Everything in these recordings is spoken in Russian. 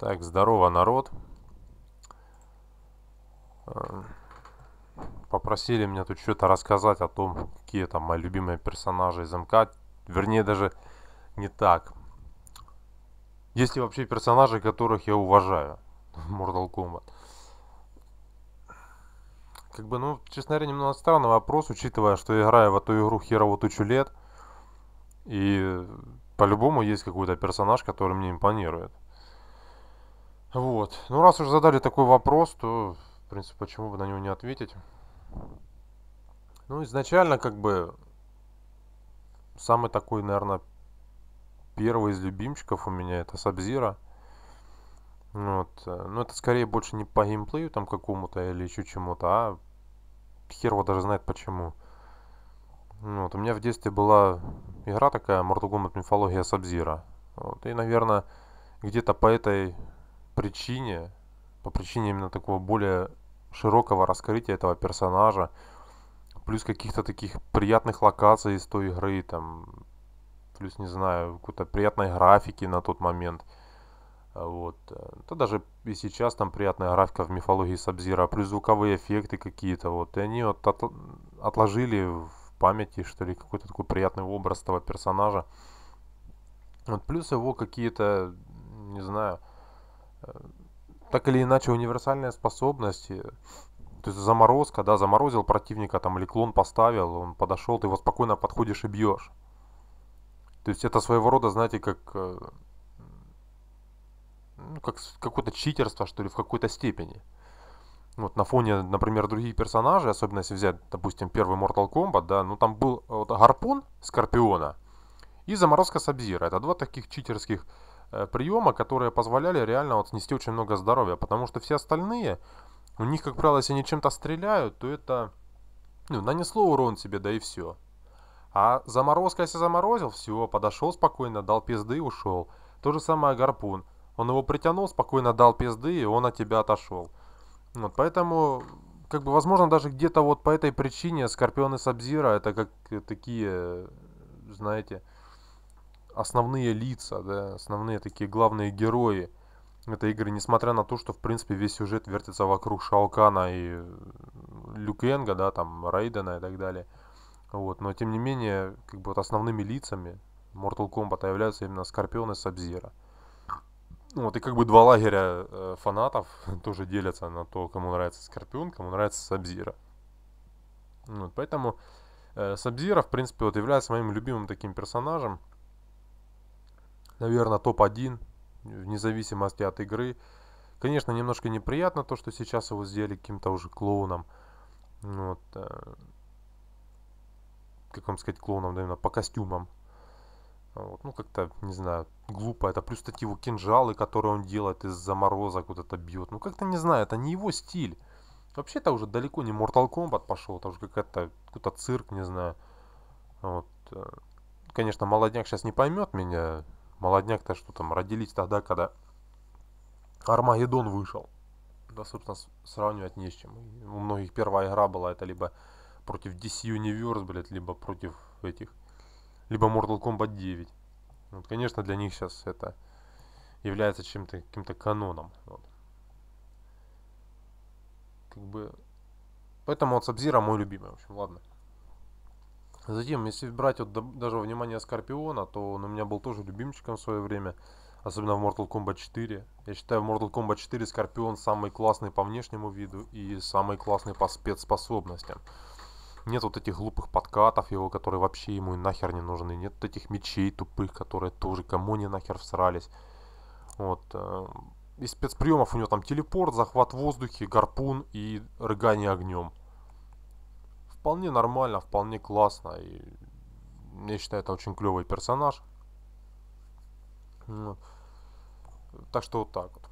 Так, здорово, народ. Э, попросили меня тут что-то рассказать о том, какие там мои любимые персонажи из МК. Вернее, даже не так. Есть ли вообще персонажи, которых я уважаю в Mortal Kombat? Как бы, ну, честно говоря, немного странный вопрос, учитывая, что играю в эту игру херово тучу лет. И по-любому есть какой-то персонаж, который мне импонирует. Вот. Ну, раз уже задали такой вопрос, то, в принципе, почему бы на него не ответить. Ну, изначально, как бы, самый такой, наверное, первый из любимчиков у меня это Сабзира. Вот. Но это скорее больше не по геймплею там какому-то или еще чему-то, а хер его даже знает почему. Вот. У меня в детстве была игра такая, Mortal Kombat Мифология Сабзира. Вот. И, наверное, где-то по этой причине, по причине именно такого более широкого раскрытия этого персонажа, плюс каких-то таких приятных локаций из той игры, там, плюс, не знаю, какой-то приятной графики на тот момент. А вот. то э, даже и сейчас там приятная графика в мифологии Сабзира, плюс звуковые эффекты какие-то, вот. И они вот от, отложили в памяти, что ли, какой-то такой приятный образ этого персонажа. Вот плюс его какие-то, не знаю, так или иначе универсальная способность, то есть заморозка, да, заморозил противника там или клон поставил, он подошел, ты его спокойно подходишь и бьешь. То есть это своего рода, знаете, как э, ну, как какое-то читерство, что ли, в какой-то степени. Вот на фоне, например, других персонажей, особенно если взять, допустим, первый Mortal Kombat, да, ну там был вот, гарпун Скорпиона и заморозка Сабзира. Это два таких читерских э, Э, приема, которые позволяли реально вот снести очень много здоровья. Потому что все остальные, у них, как правило, если они чем-то стреляют, то это ну, нанесло урон себе, да и все. А заморозка, если заморозил, все, подошел спокойно, дал пизды и ушел. То же самое гарпун. Он его притянул, спокойно дал пизды, и он от тебя отошел. Вот, поэтому, как бы, возможно, даже где-то вот по этой причине скорпионы Сабзира это как такие, знаете, основные лица, да, основные такие главные герои этой игры, несмотря на то, что, в принципе, весь сюжет вертится вокруг Шалкана и э, Люкенга, да, там, Рейдена и так далее. Вот, но тем не менее, как бы вот основными лицами Mortal Kombat являются именно Скорпион и Сабзира. Ну вот, и как бы два лагеря э, фанатов тоже делятся на то, кому нравится Скорпион, кому нравится Сабзира. Вот, поэтому э, Сабзира, в принципе, вот является моим любимым таким персонажем наверное, топ-1, вне зависимости от игры. Конечно, немножко неприятно то, что сейчас его сделали каким-то уже клоуном. Ну вот, э, как вам сказать, клоуном, наверное, по костюмам. Вот, ну, как-то, не знаю, глупо. Это плюс такие его кинжалы, которые он делает из заморозок, вот это бьет. Ну, как-то, не знаю, это не его стиль. Вообще, это уже далеко не Mortal Kombat пошел, это уже какая-то, какой-то цирк, не знаю. Вот, э, конечно, молодняк сейчас не поймет меня, Молодняк-то что там, родились тогда, когда Армагеддон вышел. Да, собственно, сравнивать не с чем. У многих первая игра была это либо против DC Universe, блядь, либо против этих, либо Mortal Kombat 9. Вот, конечно, для них сейчас это является чем-то, каким-то каноном. Вот. Как бы... Поэтому вот Сабзира мой любимый, в общем, ладно. Затем, если брать вот даже внимание Скорпиона, то он у меня был тоже любимчиком в свое время. Особенно в Mortal Kombat 4. Я считаю, в Mortal Kombat 4 Скорпион самый классный по внешнему виду и самый классный по спецспособностям. Нет вот этих глупых подкатов его, которые вообще ему и нахер не нужны. Нет вот этих мечей тупых, которые тоже кому не нахер всрались. Вот. Э, из спецприемов у него там телепорт, захват в воздухе, гарпун и рыгание огнем вполне нормально, вполне классно. И я считаю, это очень клевый персонаж. Вот. Ну, так что вот так вот.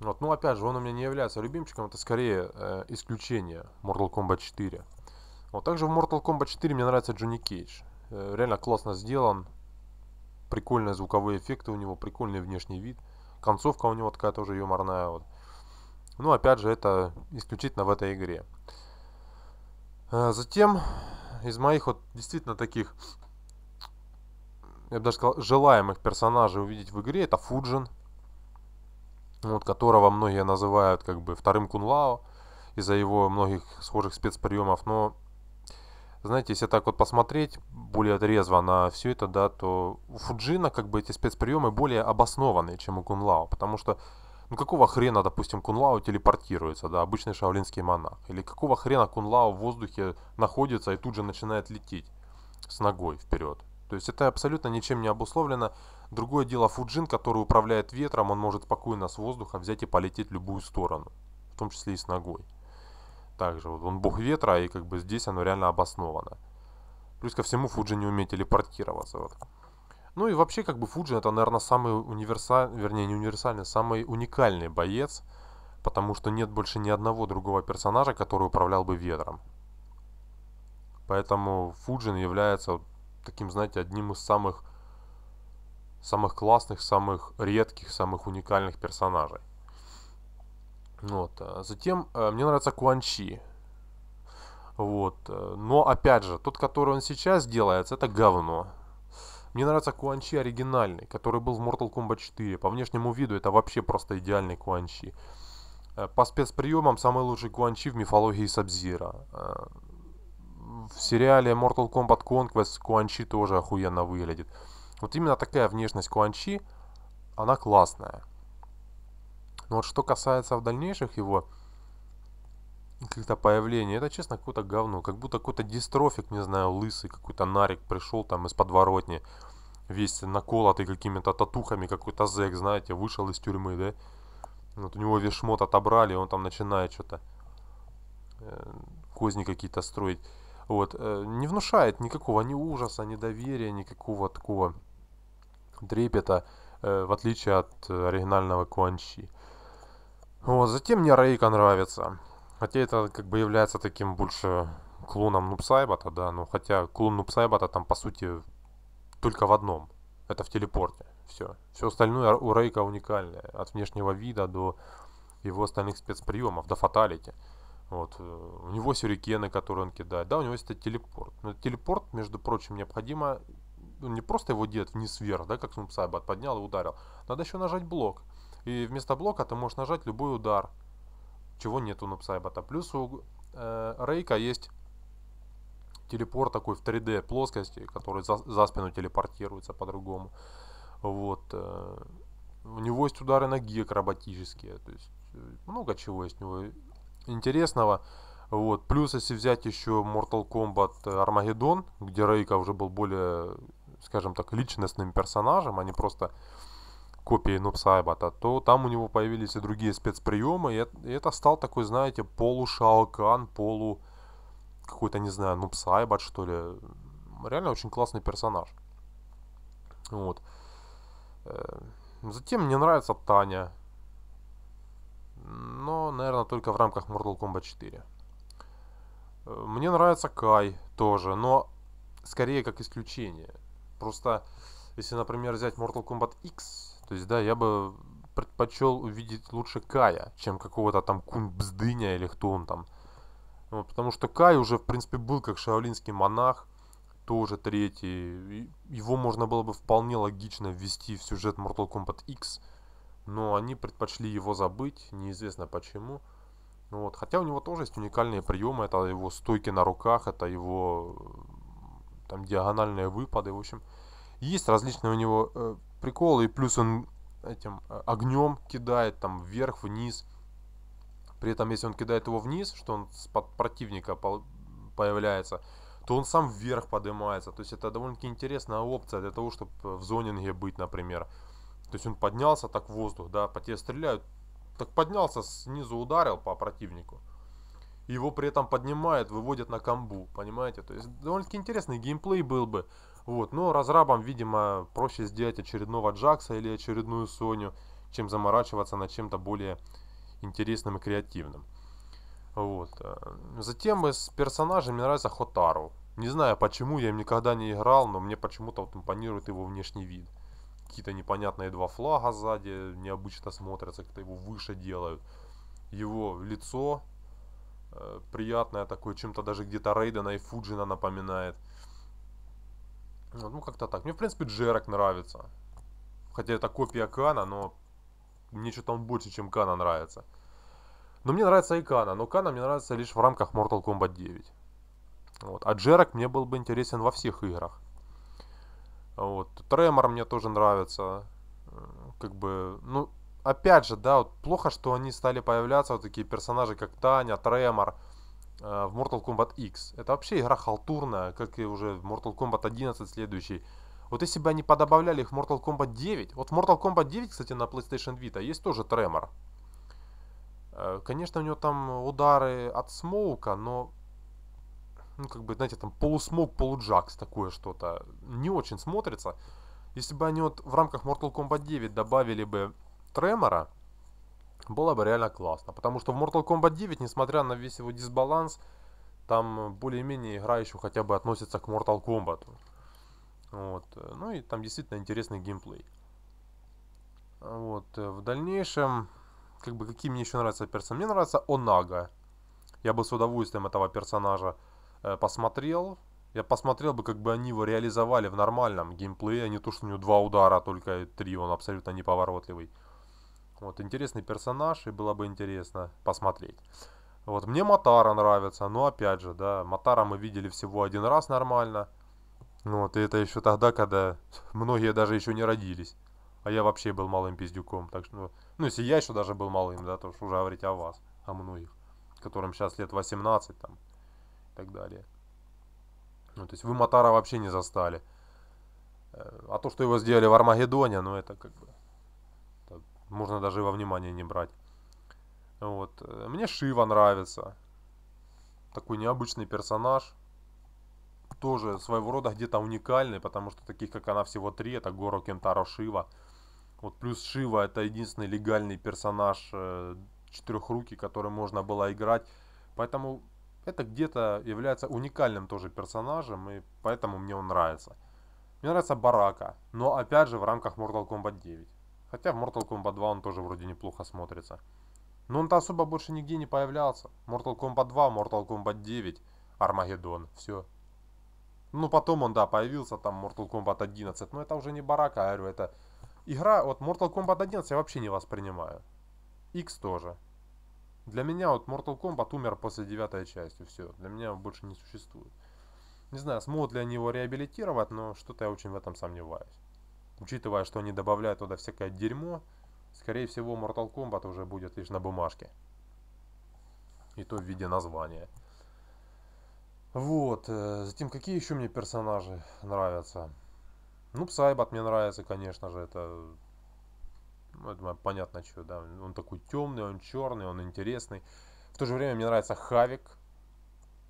Вот, ну опять же, он у меня не является любимчиком, это скорее э, исключение Mortal Kombat 4. Вот также в Mortal Kombat 4 мне нравится Джонни Кейдж. Э, реально классно сделан, прикольные звуковые эффекты у него, прикольный внешний вид. Концовка у него такая тоже юморная. Вот. Ну опять же, это исключительно в этой игре. А, затем из моих вот действительно таких, я бы даже сказал, желаемых персонажей увидеть в игре, это Фуджин, вот, которого многие называют как бы вторым Кунлао из-за его многих схожих спецприемов, но знаете, если так вот посмотреть более трезво на все это, да, то у Фуджина как бы эти спецприемы более обоснованные, чем у Кунлао, потому что ну какого хрена, допустим, кунлау телепортируется, да, обычный шаолинский монах? Или какого хрена кунлау в воздухе находится и тут же начинает лететь с ногой вперед? То есть это абсолютно ничем не обусловлено. Другое дело Фуджин, который управляет ветром, он может спокойно с воздуха взять и полететь в любую сторону, в том числе и с ногой. Также вот он бог ветра, и как бы здесь оно реально обосновано. Плюс ко всему Фуджи не умеет телепортироваться. Вот. Ну и вообще, как бы Фуджин это, наверное, самый универсальный, вернее, не универсальный, самый уникальный боец, потому что нет больше ни одного другого персонажа, который управлял бы ветром. Поэтому Фуджин является таким, знаете, одним из самых самых классных, самых редких, самых уникальных персонажей. Вот. Э, затем э, мне нравится Куанчи. Вот. Э, но опять же, тот, который он сейчас делается, это говно. Мне нравится Куанчи оригинальный, который был в Mortal Kombat 4. По внешнему виду это вообще просто идеальный Куанчи. Э, по спецприемам самый лучший Куанчи в мифологии Сабзира. Э, в сериале Mortal Kombat Conquest Куанчи тоже охуенно выглядит. Вот именно такая внешность Куанчи, она классная. Но вот что касается в дальнейших его как-то появление. Это, честно, какое-то говно. Как будто какой-то дистрофик, не знаю, лысый, какой-то нарик пришел там из подворотни. Весь наколотый какими-то татухами, какой-то зэк, знаете, вышел из тюрьмы, да? Вот у него вешмот отобрали, он там начинает что-то э, козни какие-то строить. Вот. Э, не внушает никакого ни ужаса, ни доверия, никакого такого трепета, э, в отличие от оригинального Куанчи. Вот. Затем мне Рейка нравится. Хотя это как бы является таким больше клоном Нупсайбата, да, ну хотя клон Нупсайбата там по сути только в одном. Это в телепорте. Все. Все остальное у Рейка уникальное. От внешнего вида до его остальных спецприемов, до фаталити. Вот. Э, у него сюрикены, которые он кидает. Да, у него есть этот телепорт. Но телепорт, между прочим, необходимо ну, не просто его делать вниз вверх, да, как Снупсайбат поднял и ударил. Надо еще нажать блок. И вместо блока ты можешь нажать любой удар чего нету на Нупсайбота. Плюс у э, Рейка есть телепорт такой в 3D плоскости, который за, за спину телепортируется по-другому. Вот. Э, у него есть удары ноги акробатические. То есть э, много чего есть у него интересного. Вот. Плюс, если взять еще Mortal Kombat э, Armageddon, где Рейка уже был более, скажем так, личностным персонажем, а не просто копии Нубсайбата, то там у него появились и другие спецприемы, и это стал такой, знаете, полу-шалкан, полу... полу какой то не знаю, Нубсайбат, что ли. Реально очень классный персонаж. Вот. Э, затем мне нравится Таня. Но, наверное, только в рамках Mortal Kombat 4. Э, мне нравится Кай тоже, но скорее как исключение. Просто, если, например, взять Mortal Kombat X, то есть, да, я бы предпочел увидеть лучше Кая, чем какого-то там кунбздыня или кто он там. Вот, потому что Кай уже, в принципе, был как шаолинский монах, тоже третий. Его можно было бы вполне логично ввести в сюжет Mortal Kombat X, но они предпочли его забыть, неизвестно почему. Вот. Хотя у него тоже есть уникальные приемы, это его стойки на руках, это его э, там диагональные выпады, в общем. Есть различные у него э, прикол И плюс он этим э, огнем кидает там вверх, вниз. При этом, если он кидает его вниз, что он с под противника по появляется, то он сам вверх поднимается. То есть это довольно-таки интересная опция для того, чтобы э, в зонинге быть, например. То есть он поднялся так в воздух, да, по тебе стреляют, так поднялся, снизу ударил по противнику. Его при этом поднимает, выводит на камбу, понимаете? То есть довольно-таки интересный геймплей был бы. Вот. Но разрабам, видимо, проще сделать очередного Джакса или очередную Соню, чем заморачиваться над чем-то более интересным и креативным. Вот. Э, затем из персонажей мне нравится Хотару. Не знаю почему, я им никогда не играл, но мне почему-то вот импонирует его внешний вид. Какие-то непонятные два флага сзади необычно смотрятся, как-то его выше делают. Его лицо э, приятное такое, чем-то даже где-то Рейдена и Фуджина напоминает – ну, ну, как-то так. Мне, в принципе, Джерак нравится. Хотя это копия Кана, но мне что-то он больше, чем Кана нравится. Но мне нравится и Кана, но Кана мне нравится лишь в рамках Mortal Kombat 9. Вот. А Джерак мне был бы интересен во всех играх. Вот. Тремор мне тоже нравится. Как бы, ну, опять же, да, вот плохо, что они стали появляться, вот такие персонажи, как Таня, Тремор. Э, в Mortal Kombat X. Это вообще игра халтурная, как и уже в Mortal Kombat 11 следующий. Вот если бы они подобавляли их в Mortal Kombat 9, вот в Mortal Kombat 9, кстати, на PlayStation Vita есть тоже тремор. Э, конечно, у него там удары от смоука, но ну, как бы, знаете, там полусмок, полуджакс, такое что-то. Не очень смотрится. Если бы они вот в рамках Mortal Kombat 9 добавили бы тремора, было бы реально классно. Потому что в Mortal Kombat 9, несмотря на весь его дисбаланс, там более-менее игра еще хотя бы относится к Mortal Kombat. Вот. Ну и там действительно интересный геймплей. Вот. В дальнейшем, как бы, какие мне еще нравятся персонажи? Мне нравится Онага. Я бы с удовольствием этого персонажа э, посмотрел. Я посмотрел бы, как бы они его реализовали в нормальном геймплее, а не то, что у него два удара, только три, он абсолютно неповоротливый. Вот, интересный персонаж, и было бы интересно посмотреть. Вот, мне Матара нравится, но опять же, да, Матара мы видели всего один раз нормально. Ну вот, и это еще тогда, когда многие даже еще не родились. А я вообще был малым пиздюком, так что, ну, если я еще даже был малым, да, то что уже говорить о вас, о многих, которым сейчас лет 18, там, и так далее. Ну, то есть вы Матара вообще не застали. Э, а то, что его сделали в Армагеддоне, ну, это как бы можно даже во внимание не брать. Вот. Мне Шива нравится. Такой необычный персонаж. Тоже своего рода где-то уникальный, потому что таких, как она, всего три. Это Горо, Кентаро, Шива. Вот плюс Шива это единственный легальный персонаж э, четырехруки, который можно было играть. Поэтому это где-то является уникальным тоже персонажем, и поэтому мне он нравится. Мне нравится Барака, но опять же в рамках Mortal Kombat 9. Хотя в Mortal Kombat 2 он тоже вроде неплохо смотрится. Но он-то особо больше нигде не появлялся. Mortal Kombat 2, Mortal Kombat 9, Армагеддон, все. Ну потом он, да, появился там Mortal Kombat 11, но это уже не барака, я говорю, это... Игра, вот Mortal Kombat 11 я вообще не воспринимаю. X тоже. Для меня вот Mortal Kombat умер после девятой части, все. Для меня он больше не существует. Не знаю, смогут ли они его реабилитировать, но что-то я очень в этом сомневаюсь. Учитывая, что они добавляют туда всякое дерьмо, скорее всего Mortal Kombat уже будет лишь на бумажке. И то в виде названия. Вот. Э, затем, какие еще мне персонажи нравятся? Ну, Псайбат мне нравится, конечно же. Это, ну, это понятно, что, да. Он такой темный, он черный, он интересный. В то же время мне нравится Хавик.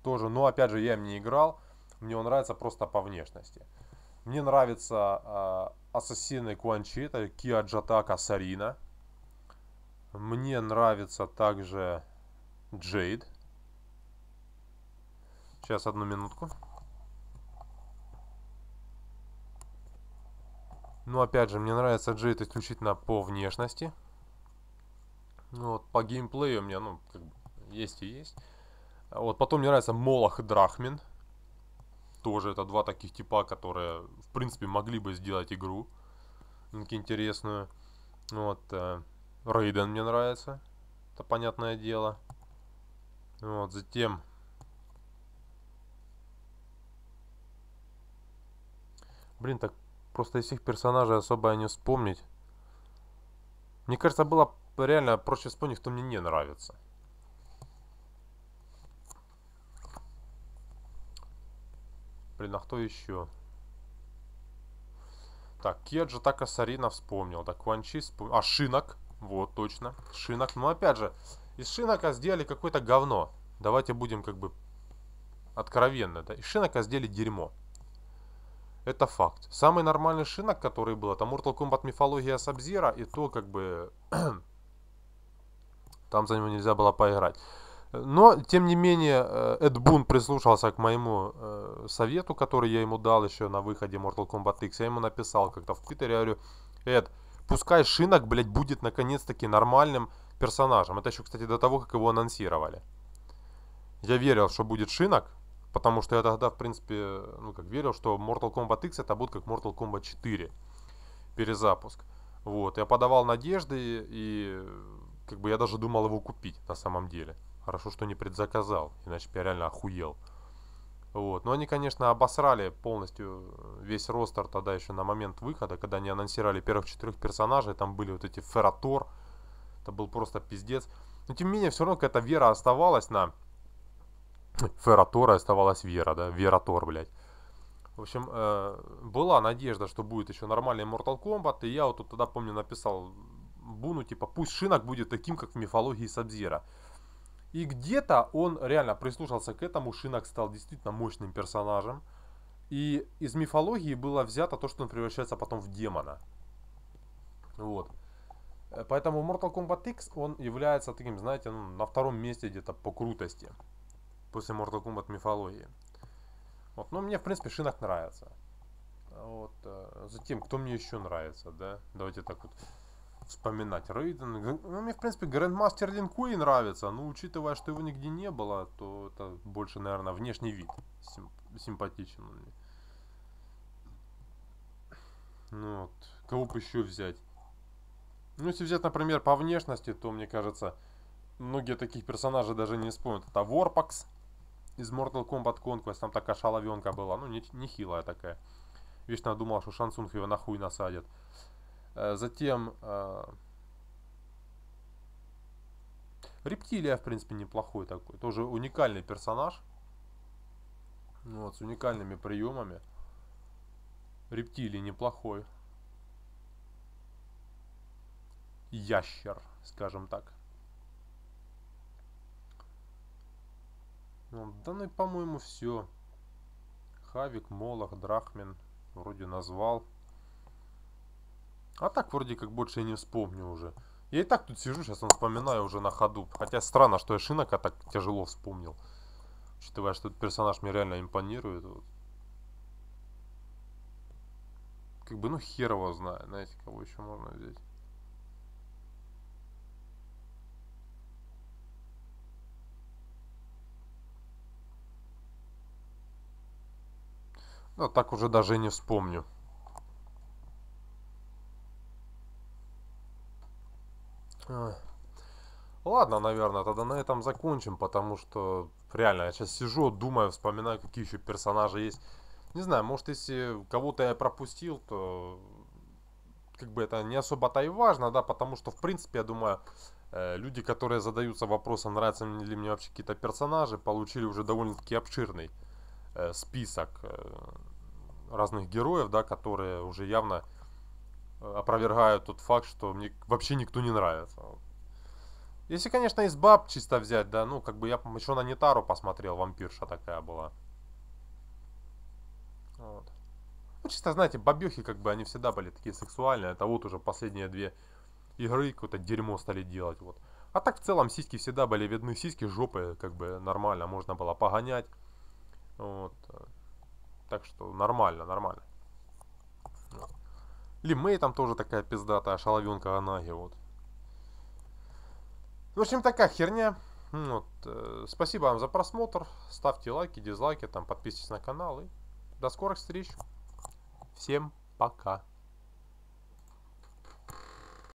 Тоже, но опять же, я им не играл. Мне он нравится просто по внешности. Мне нравится а, ассасины Куанчи, это Киа Джатака Сарина. Мне нравится также Джейд. Сейчас, одну минутку. Ну, опять же, мне нравится Джейд исключительно по внешности. Ну, вот по геймплею у меня, ну, как бы, есть и есть. А вот, потом мне нравится Молох Драхмин тоже это два таких типа, которые, в принципе, могли бы сделать игру интересную. Ну вот, Рейден э, мне нравится, это понятное дело. Ну вот, затем... Блин, так просто из всех персонажей особо не вспомнить. Мне кажется, было реально проще вспомнить, кто мне не нравится. Блин, а кто еще? Так, Кеджа так Сарина вспомнил. Так, Ванчи вспомнил. А, Шинок. Вот, точно. Шинок. Но ну, опять же, из Шинока сделали какое-то говно. Давайте будем как бы откровенно. Да? Из Шинока сделали дерьмо. Это факт. Самый нормальный шинок, который был, это Mortal Kombat мифология Сабзира, и то как бы... Там за него нельзя было поиграть. Но, тем не менее, э, Эд Бун прислушался к моему э, совету, который я ему дал еще на выходе Mortal Kombat X. Я ему написал как-то в Твиттере, я говорю, Эд, пускай Шинок, блядь, будет наконец-таки нормальным персонажем. Это еще, кстати, до того, как его анонсировали. Я верил, что будет Шинок, потому что я тогда, в принципе, ну как верил, что Mortal Kombat X это будет как Mortal Kombat 4 перезапуск. Вот, я подавал надежды и как бы я даже думал его купить на самом деле. Хорошо, что не предзаказал, иначе я реально охуел. Вот. Но они, конечно, обосрали полностью э, весь ростер тогда еще на момент выхода, когда они анонсировали первых четырех персонажей. Там были вот эти Фератор. Это был просто пиздец. Но тем не менее, все равно какая-то вера оставалась на... Фератора оставалась вера, да? Вератор, блядь. В общем, э, была надежда, что будет еще нормальный Mortal Kombat. И я вот тут тогда, помню, написал Буну, типа, пусть Шинок будет таким, как в мифологии Сабзира. И где-то он реально прислушался к этому, Шинок стал действительно мощным персонажем. И из мифологии было взято то, что он превращается потом в демона. Вот. Э, поэтому Mortal Kombat X, он является таким, знаете, ну, на втором месте где-то по крутости. После Mortal Kombat мифологии. Вот. Но мне, в принципе, Шинок нравится. Вот. Э, затем, кто мне еще нравится, да? Давайте так вот вспоминать. Рейден. Ну, мне, в принципе, Грандмастер Линкуи нравится. Но, учитывая, что его нигде не было, то это больше, наверное, внешний вид симп симпатичен мне. Ну вот. Кого бы еще взять? Ну, если взять, например, по внешности, то, мне кажется, многие таких персонажей даже не вспомнят. Это Ворпакс из Mortal Kombat Conquest. Там такая шаловенка была. Ну, нехилая не такая. Вечно думал, что Шансунг его нахуй насадит. Э, затем э, Рептилия, в принципе, неплохой такой. Тоже уникальный персонаж. Ну вот, с уникальными приемами. Рептилий неплохой. Ящер, скажем так. Ну, да, ну и, по-моему, все. Хавик, Молох, Драхмин. Вроде назвал. А так вроде как больше я не вспомню уже. Я и так тут сижу, сейчас вспоминаю уже на ходу. Хотя странно, что я Шинок так тяжело вспомнил. Учитывая, что этот персонаж мне реально импонирует. Вот. Как бы, ну хер его знает. Знаете, кого еще можно взять? Да ну, так уже даже не вспомню. Ладно, наверное, тогда на этом закончим, потому что реально я сейчас сижу, думаю, вспоминаю, какие еще персонажи есть. Не знаю, может, если кого-то я пропустил, то как бы это не особо-то и важно, да, потому что, в принципе, я думаю, э, люди, которые задаются вопросом, нравятся ли мне вообще какие-то персонажи, получили уже довольно-таки обширный э, список э, разных героев, да, которые уже явно опровергают тот факт, что мне вообще никто не нравится. Если, конечно, из баб чисто взять, да, ну, как бы я еще на Нитару посмотрел, вампирша такая была. Вот. Ну, чисто, знаете, бабёхи, как бы, они всегда были такие сексуальные. Это вот уже последние две игры какое-то дерьмо стали делать, вот. А так, в целом, сиськи всегда были видны. Сиськи, жопы, как бы, нормально можно было погонять. Вот. Так что, нормально, нормально. Вот. Или Мэй там тоже такая пиздатая, шаловенка Анаги, вот. В общем, такая херня. Ну вот. Э, спасибо вам за просмотр. Ставьте лайки, дизлайки, там подписывайтесь на канал. И до скорых встреч. Всем пока.